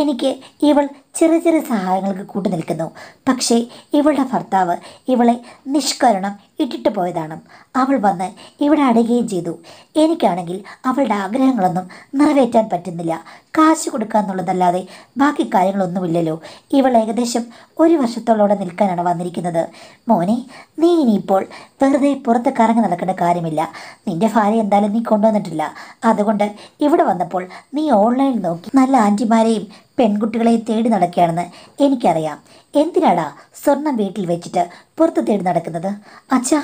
എനിക്ക് ഇവൾ ചെറിയ ചെറിയ സഹായങ്ങൾക്ക് കൂട്ടു നിൽക്കുന്നു പക്ഷേ ഇവളുടെ ഭർത്താവ് ഇവളെ നിഷ്കരണം ഇട്ടിട്ട് പോയതാണ് അവൾ വന്ന് ഇവിടെ അടയുകയും ചെയ്തു എനിക്കാണെങ്കിൽ അവളുടെ ആഗ്രഹങ്ങളൊന്നും നിറവേറ്റാൻ പറ്റുന്നില്ല കാശ് കൊടുക്കുക എന്നുള്ളതല്ലാതെ ബാക്കി കാര്യങ്ങളൊന്നുമില്ലല്ലോ ഇവൾ ഏകദേശം ഒരു വർഷത്തോളോടെ നിൽക്കാനാണ് വന്നിരിക്കുന്നത് മോനെ നീ ഇനിയിപ്പോൾ വെറുതെ പുറത്ത് കറങ്ങി നടക്കേണ്ട കാര്യമില്ല നിന്റെ ഭാര്യ എന്തായാലും നീ കൊണ്ടുവന്നിട്ടില്ല അതുകൊണ്ട് ഇവിടെ വന്നപ്പോൾ നീ ഓൺലൈനിൽ നോക്കി നല്ല ആൻറ്റിമാരെയും പെൺകുട്ടികളെ തേടി നടക്കുകയാണെന്ന് എനിക്കറിയാം എന്തിനാടാ സ്വർണം വീട്ടിൽ വെച്ചിട്ട് പുറത്ത് തേടി നടക്കുന്നത് അച്ഛാ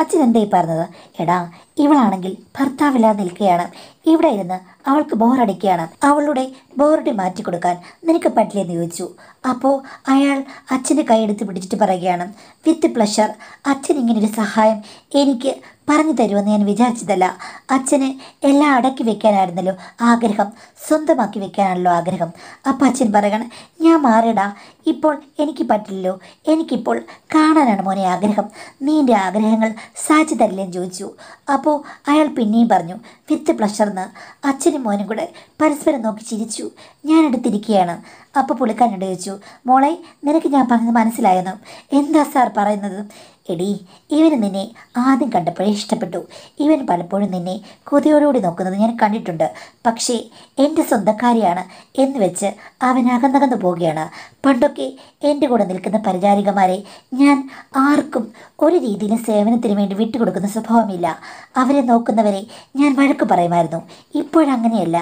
അച്ഛൻ എന്തായി പറഞ്ഞത് എടാ ഇവളാണെങ്കിൽ ഭർത്താവില്ലാതെ നിൽക്കുകയാണ് ഇവിടെ ഇരുന്ന് അവൾക്ക് ബോറടിക്കുകയാണ് അവളുടെ ബോറടി മാറ്റിക്കൊടുക്കാൻ നിനക്ക് പറ്റില്ലെന്ന് ചോദിച്ചു അപ്പോൾ അയാൾ അച്ഛൻ്റെ കൈയെടുത്ത് പിടിച്ചിട്ട് പറയുകയാണ് വിത്ത് പ്ലഷർ അച്ഛൻ ഇങ്ങനൊരു സഹായം എനിക്ക് പറഞ്ഞു തരുമെന്ന് ഞാൻ വിചാരിച്ചതല്ല അച്ഛന് എല്ലാം അടക്കി വെക്കാനായിരുന്നല്ലോ ആഗ്രഹം സ്വന്തമാക്കി വെക്കാനാണല്ലോ ആഗ്രഹം അപ്പം അച്ഛൻ പറയണം ഞാൻ മാറിടാ ഇപ്പോൾ എനിക്ക് പറ്റില്ലല്ലോ എനിക്കിപ്പോൾ കാണാനാണ് മോനെ ആഗ്രഹം നീൻ്റെ ആഗ്രഹങ്ങൾ സാച്ചി തരില്ലെന്ന് ചോദിച്ചു അപ്പോൾ അയാൾ പിന്നെയും പറഞ്ഞു വിത്ത് പ്ലഷർന്ന് അച്ഛനും മോനും കൂടെ പരസ്പരം നോക്കി ചിരിച്ചു ഞാനെടുത്തിരിക്കുകയാണ് അപ്പോൾ പുള്ളിക്കാരനോട് ചോദിച്ചു മോളെ നിനക്ക് ഞാൻ പറഞ്ഞത് മനസ്സിലായെന്നും എന്താ സാർ പറയുന്നത് എടി ഇവൻ നിന്നെ ആദ്യം കണ്ടപ്പോഴേ ഇഷ്ടപ്പെട്ടു ഇവൻ പലപ്പോഴും നിന്നെ കൊതിയോടുകൂടി നോക്കുന്നത് ഞാൻ കണ്ടിട്ടുണ്ട് പക്ഷേ എൻ്റെ സ്വന്തക്കാരിയാണ് എന്ന് വെച്ച് അവൻ അകന്നകന്നു പോവുകയാണ് പണ്ടൊക്കെ എൻ്റെ കൂടെ നിൽക്കുന്ന പരിചാരികമാരെ ഞാൻ ആർക്കും ഒരു രീതിയിലും സേവനത്തിന് വേണ്ടി വിട്ടുകൊടുക്കുന്ന സ്വഭാവമില്ല അവരെ നോക്കുന്നവരെ ഞാൻ വഴക്ക് പറയുമായിരുന്നു ഇപ്പോഴങ്ങനെയല്ല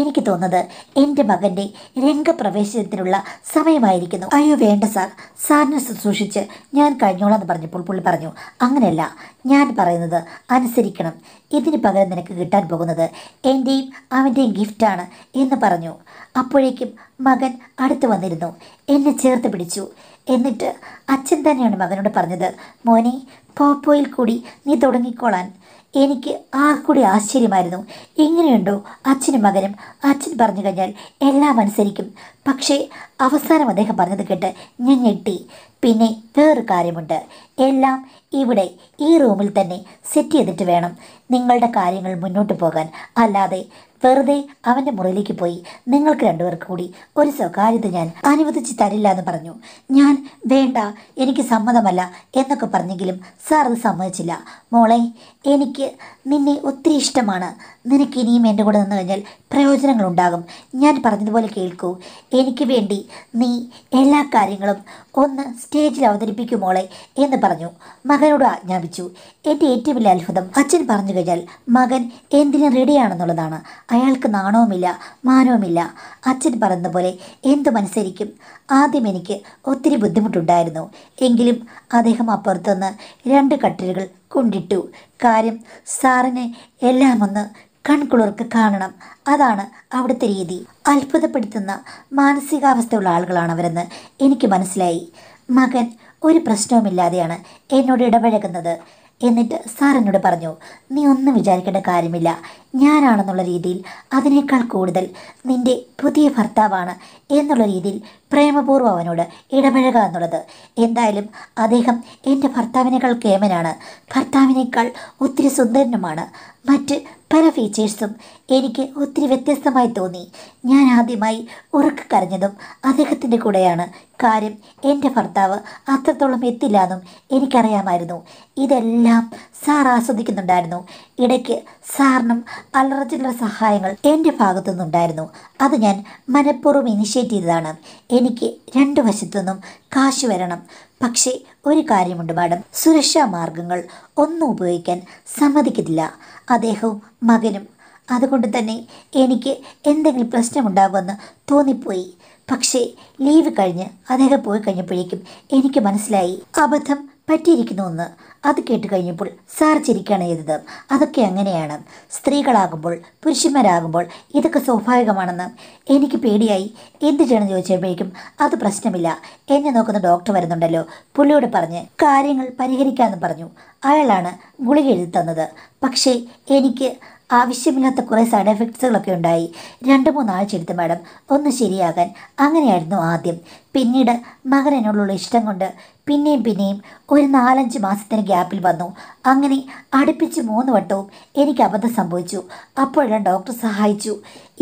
എനിക്ക് തോന്നുന്നത് എൻ്റെ മകൻ്റെ രംഗപ്രവേശനത്തിനുള്ള സമയമായിരിക്കുന്നു അയ്യോ വേണ്ട സാർ സാറിനെ ശുശ്രൂഷിച്ച് ഞാൻ കഴിഞ്ഞോളാം എന്ന് പറഞ്ഞപ്പോൾ പുള്ളി പറഞ്ഞു അങ്ങനെയല്ല ഞാൻ പറയുന്നത് അനുസരിക്കണം ഇതിന് പകരം നിനക്ക് കിട്ടാൻ പോകുന്നത് എൻ്റെയും അവൻ്റെയും ഗിഫ്റ്റാണ് എന്ന് പറഞ്ഞു അപ്പോഴേക്കും മകൻ അടുത്ത് വന്നിരുന്നു എന്നെ ചേർത്ത് പിടിച്ചു എന്നിട്ട് അച്ഛൻ തന്നെയാണ് മകനോട് പറഞ്ഞത് മോനെ പോപ്പോയിൽ കൂടി നീ തുടങ്ങിക്കോളാൻ എനിക്ക് കൂടി ആശ്ചര്യമായിരുന്നു ഇങ്ങനെയുണ്ടോ അച്ഛനും മകനും അച്ഛൻ പറഞ്ഞു കഴിഞ്ഞാൽ എല്ലാം അനുസരിക്കും പക്ഷേ അവസാനം അദ്ദേഹം പറഞ്ഞത് കേട്ട് ഞാൻ ഞെട്ടി പിന്നെ വേറൊരു കാര്യമുണ്ട് എല്ലാം ഇവിടെ ഈ റൂമിൽ തന്നെ സെറ്റ് ചെയ്തിട്ട് വേണം നിങ്ങളുടെ കാര്യങ്ങൾ മുന്നോട്ട് പോകാൻ അല്ലാതെ വെറുതെ അവൻ്റെ മുറിയിലേക്ക് പോയി നിങ്ങൾക്ക് രണ്ടുപേർക്ക് കൂടി ഒരു സ്വകാര്യത ഞാൻ അനുവദിച്ച് തരില്ല എന്ന് പറഞ്ഞു ഞാൻ വേണ്ട എനിക്ക് സമ്മതമല്ല എന്നൊക്കെ പറഞ്ഞെങ്കിലും സാർ അത് സമ്മതിച്ചില്ല മോളെ എനിക്ക് നിന്നെ ഒത്തിരി ഇഷ്ടമാണ് നിനക്ക് ഇനിയും എൻ്റെ കൂടെ നിന്ന് കഴിഞ്ഞാൽ പ്രയോജനങ്ങളുണ്ടാകും ഞാൻ പറഞ്ഞതുപോലെ കേൾക്കൂ എനിക്ക് വേണ്ടി നീ എല്ലാ കാര്യങ്ങളും ഒന്ന് സ്റ്റേജിൽ അവതരിപ്പിക്കും മോളെ എന്ന് പറഞ്ഞു മകനോട് ആജ്ഞാപിച്ചു എൻ്റെ ഏറ്റവും വലിയ അത്ഭുതം അച്ഛൻ പറഞ്ഞു കഴിഞ്ഞാൽ മകൻ എന്തിനും റെഡിയാണെന്നുള്ളതാണ് അയാൾക്ക് നാണവുമില്ല മാനവുമില്ല അച്ഛൻ പറഞ്ഞതുപോലെ പോലെ മനസ്സരിക്കും ആദ്യം എനിക്ക് ഒത്തിരി ബുദ്ധിമുട്ടുണ്ടായിരുന്നു എങ്കിലും അദ്ദേഹം അപ്പുറത്തുനിന്ന് രണ്ട് കട്ടിലുകൾ കൊണ്ടിട്ടു കാര്യം സാറിനെ എല്ലാം ഒന്ന് കൺകുളിർക്ക് കാണണം അതാണ് അവിടുത്തെ രീതി അത്ഭുതപ്പെടുത്തുന്ന മാനസികാവസ്ഥയുള്ള ആളുകളാണ് അവരെന്ന് എനിക്ക് മനസ്സിലായി മകൻ ഒരു പ്രശ്നവുമില്ലാതെയാണ് എന്നോട് ഇടപഴകുന്നത് എന്നിട്ട് സാർ എന്നോട് പറഞ്ഞു നീ ഒന്നും വിചാരിക്കേണ്ട കാര്യമില്ല ഞാനാണെന്നുള്ള രീതിയിൽ അതിനേക്കാൾ കൂടുതൽ നിൻ്റെ പുതിയ ഭർത്താവാണ് എന്നുള്ള രീതിയിൽ പ്രേമപൂർവ്വം അവനോട് ഇടപഴകുക എന്നുള്ളത് എന്തായാലും അദ്ദേഹം എൻ്റെ ഭർത്താവിനേക്കാൾ കേമനാണ് ഭർത്താവിനേക്കാൾ ഒത്തിരി സുന്ദരനുമാണ് മറ്റ് പല ഫീച്ചേഴ്സും എനിക്ക് ഒത്തിരി വ്യത്യസ്തമായി തോന്നി ഞാൻ ആദ്യമായി കരഞ്ഞതും അദ്ദേഹത്തിൻ്റെ കൂടെയാണ് കാര്യം എൻ്റെ ഭർത്താവ് അത്രത്തോളം എത്തില്ല എന്നും എനിക്കറിയാമായിരുന്നു ഇതെല്ലാം സാർ ആസ്വദിക്കുന്നുണ്ടായിരുന്നു ഇടയ്ക്ക് സാറിനും അല്ലറ സഹായങ്ങൾ എൻ്റെ ഭാഗത്തു നിന്നുണ്ടായിരുന്നു അത് ഞാൻ മനഃപൂർവ്വം ഇനിഷ്യേറ്റ് ചെയ്തതാണ് എനിക്ക് രണ്ട് വശത്തുനിന്നും കാശ് വരണം പക്ഷേ ഒരു കാര്യമുണ്ട് മാഡം സുരക്ഷാ മാർഗങ്ങൾ ഒന്നും ഉപയോഗിക്കാൻ സമ്മതിക്കത്തില്ല അദ്ദേഹവും മകനും അതുകൊണ്ട് തന്നെ എനിക്ക് എന്തെങ്കിലും പ്രശ്നമുണ്ടാകുമെന്ന് തോന്നിപ്പോയി പക്ഷേ ലീവ് കഴിഞ്ഞ് അദ്ദേഹം പോയി കഴിഞ്ഞപ്പോഴേക്കും എനിക്ക് മനസ്സിലായി അബദ്ധം പറ്റിയിരിക്കുന്നു എന്ന് അത് കേട്ട് കഴിഞ്ഞപ്പോൾ സാർ ചിരിക്കുകയാണ് ചെയ്തത് അതൊക്കെ അങ്ങനെയാണ് സ്ത്രീകളാകുമ്പോൾ പുരുഷന്മാരാകുമ്പോൾ ഇതൊക്കെ സ്വാഭാവികമാണെന്ന് എനിക്ക് പേടിയായി എന്ത് ചെയ്യണമെന്ന് ചോദിച്ചപ്പോഴേക്കും അത് പ്രശ്നമില്ല എന്നെ നോക്കുന്ന ഡോക്ടർ വരുന്നുണ്ടല്ലോ പുള്ളിയോട് പറഞ്ഞ് കാര്യങ്ങൾ പരിഹരിക്കാമെന്ന് പറഞ്ഞു അയാളാണ് ഗുളിക എഴുതി തന്നത് പക്ഷേ എനിക്ക് ആവശ്യമില്ലാത്ത കുറേ സൈഡ് എഫക്ട്സുകളൊക്കെ ഉണ്ടായി രണ്ട് മൂന്നാഴ്ച എടുത്ത് മാഡം ഒന്ന് ശരിയാകാൻ അങ്ങനെയായിരുന്നു ആദ്യം പിന്നീട് മകനോടുള്ള ഇഷ്ടം കൊണ്ട് പിന്നെയും പിന്നെയും ഒരു നാലഞ്ച് മാസത്തിന് ഗ്യാപ്പിൽ വന്നു അങ്ങനെ അടുപ്പിച്ച് മൂന്ന് വട്ടവും എനിക്ക് അബദ്ധം സംഭവിച്ചു അപ്പോഴാണ് ഡോക്ടർ സഹായിച്ചു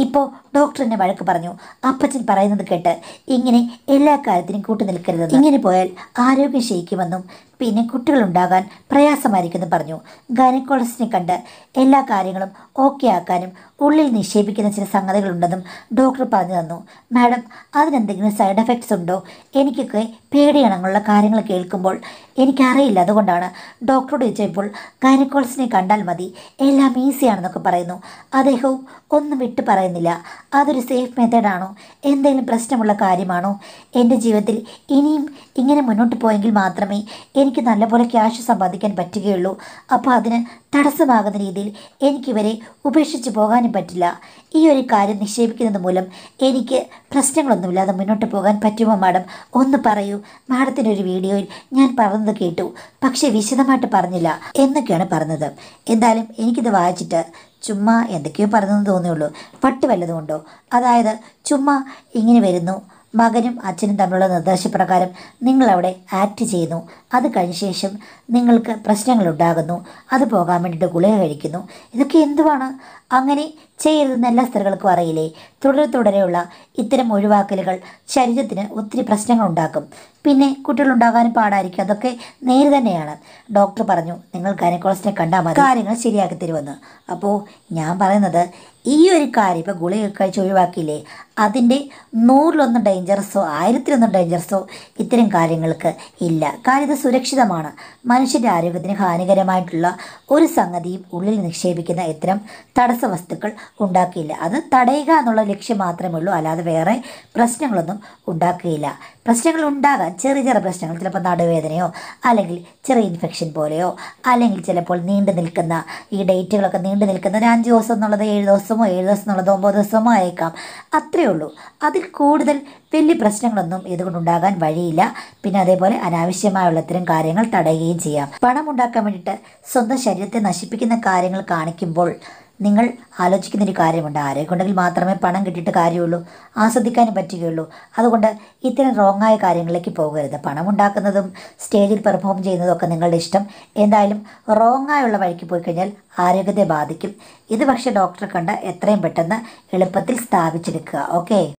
ഇപ്പോൾ ഡോക്ടർ വഴക്ക് പറഞ്ഞു അപ്പച്ചൻ പറയുന്നത് കേട്ട് ഇങ്ങനെ എല്ലാ കാര്യത്തിനും കൂട്ടു നിൽക്കരുത് ഇങ്ങനെ പോയാൽ ആരോഗ്യം ക്ഷയിക്കുമെന്നും പിന്നെ കുട്ടികളുണ്ടാകാൻ പ്രയാസമായിരിക്കുമെന്നും പറഞ്ഞു ഗൈനക്കോളജിസ്റ്റിനെ കണ്ട് എല്ലാ കാര്യങ്ങളും ഓക്കെ ആക്കാനും ഉള്ളിൽ നിക്ഷേപിക്കുന്ന ചില സംഗതികളുണ്ടെന്നും ഡോക്ടർ പറഞ്ഞു തന്നു മാഡം അതിനെന്തെങ്കിലും സൈഡ് എഫക്ട്സ് ഉണ്ടോ ഉണ്ടോ എനിക്കൊക്കെ പേടിയണങ്ങളുള്ള കാര്യങ്ങൾ കേൾക്കുമ്പോൾ എനിക്കറിയില്ല അതുകൊണ്ടാണ് ഡോക്ടറോട് ചോദിച്ചപ്പോൾ ഗൈനക്കോളജിനെ കണ്ടാൽ മതി എല്ലാം ഈസിയാണെന്നൊക്കെ പറയുന്നു അദ്ദേഹവും ഒന്നും വിട്ടു പറയുന്നില്ല അതൊരു സേഫ് മെത്തേഡാണോ എന്തെങ്കിലും പ്രശ്നമുള്ള കാര്യമാണോ എൻ്റെ ജീവിതത്തിൽ ഇനിയും ഇങ്ങനെ മുന്നോട്ട് പോയെങ്കിൽ മാത്രമേ എനിക്ക് നല്ലപോലെ ക്യാഷ് സമ്പാദിക്കാൻ പറ്റുകയുള്ളൂ അപ്പോൾ അതിന് തടസ്സമാകുന്ന രീതിയിൽ എനിക്കിവരെ ഉപേക്ഷിച്ച് പോകാനും പറ്റില്ല ഈ ഒരു കാര്യം നിക്ഷേപിക്കുന്നത് മൂലം എനിക്ക് പ്രശ്നങ്ങളൊന്നുമില്ലാതെ മുന്നോട്ട് പോകാൻ പറ്റുമോ മാഡം ഒന്ന് പറയൂ മാഡത്തിൻ്റെ ഒരു വീഡിയോയിൽ ഞാൻ പറഞ്ഞത് കേട്ടു പക്ഷേ വിശദമായിട്ട് പറഞ്ഞില്ല എന്നൊക്കെയാണ് പറഞ്ഞത് എന്തായാലും എനിക്കിത് വായിച്ചിട്ട് ചുമ്മാ എന്തൊക്കെയോ പറഞ്ഞെന്ന് തോന്നിയുള്ളൂ പട്ടു വല്ലതുകൊണ്ടോ അതായത് ചുമ്മാ ഇങ്ങനെ വരുന്നു മകനും അച്ഛനും തമ്മിലുള്ള നിർദ്ദേശപ്രകാരം നിങ്ങളവിടെ ആക്ട് ചെയ്യുന്നു അത് കഴിഞ്ഞ ശേഷം നിങ്ങൾക്ക് പ്രശ്നങ്ങളുണ്ടാകുന്നു അത് പോകാൻ വേണ്ടിയിട്ട് ഗുളിക കഴിക്കുന്നു ഇതൊക്കെ എന്തുവാണ് അങ്ങനെ ചെയ്യരുതെന്ന് എല്ലാ സ്ത്രീകൾക്കും അറിയില്ലേ തുടരെ തുടരെയുള്ള ഇത്തരം ഒഴിവാക്കലുകൾ ശരീരത്തിന് ഒത്തിരി പ്രശ്നങ്ങൾ ഉണ്ടാക്കും പിന്നെ കുട്ടികളുണ്ടാകാനും പാടായിരിക്കും അതൊക്കെ നേര് തന്നെയാണ് ഡോക്ടർ പറഞ്ഞു നിങ്ങൾ ഗൈനക്കോളജിനെ കണ്ടാൽ മതി കാര്യങ്ങൾ ശരിയാക്കി തരുമെന്ന് അപ്പോൾ ഞാൻ പറയുന്നത് ഈ ഒരു കാര്യം ഇപ്പോൾ ഗുളിക കഴിച്ച് ഒഴിവാക്കിയില്ലേ അതിൻ്റെ നൂറിലൊന്ന് ഡേഞ്ചറസോ ആയിരത്തിലൊന്ന് ഡേഞ്ചറസോ ഇത്തരം കാര്യങ്ങൾക്ക് ഇല്ല കാര്യം ഇത് സുരക്ഷിതമാണ് മനുഷ്യൻ്റെ ആരോഗ്യത്തിന് ഹാനികരമായിട്ടുള്ള ഒരു സംഗതിയും ഉള്ളിൽ നിക്ഷേപിക്കുന്ന ഇത്തരം തടസ്സ വസ്തുക്കൾ ഉണ്ടാക്കിയില്ല അത് തടയുക എന്നുള്ള ലക്ഷ്യം മാത്രമേ ഉള്ളൂ അല്ലാതെ വേറെ പ്രശ്നങ്ങളൊന്നും ഉണ്ടാക്കുകയില്ല പ്രശ്നങ്ങൾ ഉണ്ടാകാം ചെറിയ ചെറിയ പ്രശ്നങ്ങൾ ചിലപ്പോൾ നടുവേദനയോ അല്ലെങ്കിൽ ചെറിയ ഇൻഫെക്ഷൻ പോലെയോ അല്ലെങ്കിൽ ചിലപ്പോൾ നീണ്ടു നിൽക്കുന്ന ഈ ഡേറ്റുകളൊക്കെ നീണ്ടു നിൽക്കുന്ന ഒരു അഞ്ച് ദിവസം എന്നുള്ളത് ഏഴ് ദിവസമോ ഏഴ് ദിവസം എന്നുള്ളത് ഒമ്പത് ദിവസമോ ആയേക്കാം അത്രയേ ഉള്ളൂ അതിൽ കൂടുതൽ വലിയ പ്രശ്നങ്ങളൊന്നും ഇതുകൊണ്ടുണ്ടാകാൻ വഴിയില്ല പിന്നെ അതേപോലെ അനാവശ്യമായുള്ള ഇത്തരം കാര്യങ്ങൾ തടയുകയും ചെയ്യാം പണം ഉണ്ടാക്കാൻ വേണ്ടിയിട്ട് സ്വന്തം ശരീരത്തെ നശിപ്പിക്കുന്ന കാര്യങ്ങൾ കാണിക്കുമ്പോൾ നിങ്ങൾ ആലോചിക്കുന്ന ഒരു കാര്യമുണ്ട് ആരെക്കൊണ്ടെങ്കിൽ മാത്രമേ പണം കിട്ടിയിട്ട് കാര്യമുള്ളൂ ആസ്വദിക്കാനും പറ്റുകയുള്ളൂ അതുകൊണ്ട് ഇത്തരം റോങ്ങായ കാര്യങ്ങളിലേക്ക് പോകരുത് പണം ഉണ്ടാക്കുന്നതും സ്റ്റേജിൽ പെർഫോം ചെയ്യുന്നതൊക്കെ നിങ്ങളുടെ ഇഷ്ടം എന്തായാലും റോങ്ങായുള്ള വഴിക്ക് പോയി കഴിഞ്ഞാൽ ആരോഗ്യത്തെ ബാധിക്കും ഇത് പക്ഷേ ഡോക്ടറെ കണ്ട് എത്രയും പെട്ടെന്ന് എളുപ്പത്തിൽ സ്ഥാപിച്ചെടുക്കുക ഓക്കേ